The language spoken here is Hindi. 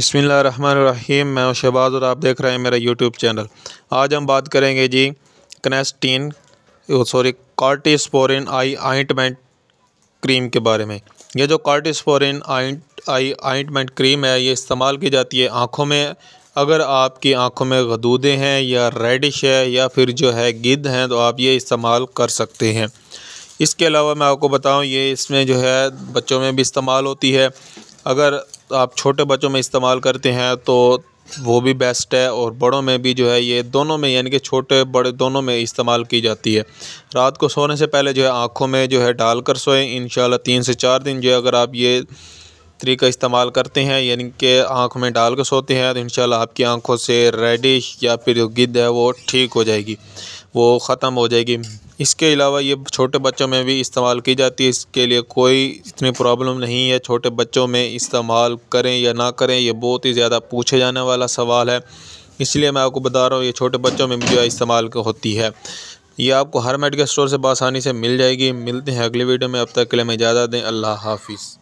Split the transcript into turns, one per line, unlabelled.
बसमीम मैं शहबाज और आप देख रहे हैं मेरा यूट्यूब चैनल आज हम बात करेंगे जी कनेस्टीन sorry Cortisporin eye ointment cream के बारे में यह जो कार्टिस्पोरिन आइंट आई आइंटमेंट क्रीम है ये इस्तेमाल की जाती है आँखों में अगर आपकी आँखों में गदूदे हैं या रेडिश है या फिर जो है गिद्ध हैं तो आप ये इस्तेमाल कर सकते हैं इसके अलावा मैं आपको बताऊँ ये इसमें जो है बच्चों में भी इस्तेमाल होती है अगर आप छोटे बच्चों में इस्तेमाल करते हैं तो वो भी बेस्ट है और बड़ों में भी जो है ये दोनों में यानी कि छोटे बड़े दोनों में इस्तेमाल की जाती है रात को सोने से पहले जो है आँखों में जो है डाल कर सोएं इन तीन से चार दिन जो है अगर आप ये तरीका इस्तेमाल करते हैं यानी कि आँख में डाल कर सोते हैं तो इन आपकी आँखों से रेडिश या फिर जो गिद्ध है वो ठीक हो जाएगी वो ख़त्म हो जाएगी इसके अलावा ये छोटे बच्चों में भी इस्तेमाल की जाती है इसके लिए कोई इतनी प्रॉब्लम नहीं है छोटे बच्चों में इस्तेमाल करें या ना करें ये बहुत ही ज़्यादा पूछे जाने वाला सवाल है इसलिए मैं आपको बता रहा हूँ ये छोटे बच्चों में भी जो इस्तेमाल होती है ये आपको हर मेडिकल स्टोर से बसानी से मिल जाएगी मिलते हैं अगले वीडियो में अब तक के लिए मैं इजाज़त दें अल्लाह हाफिज़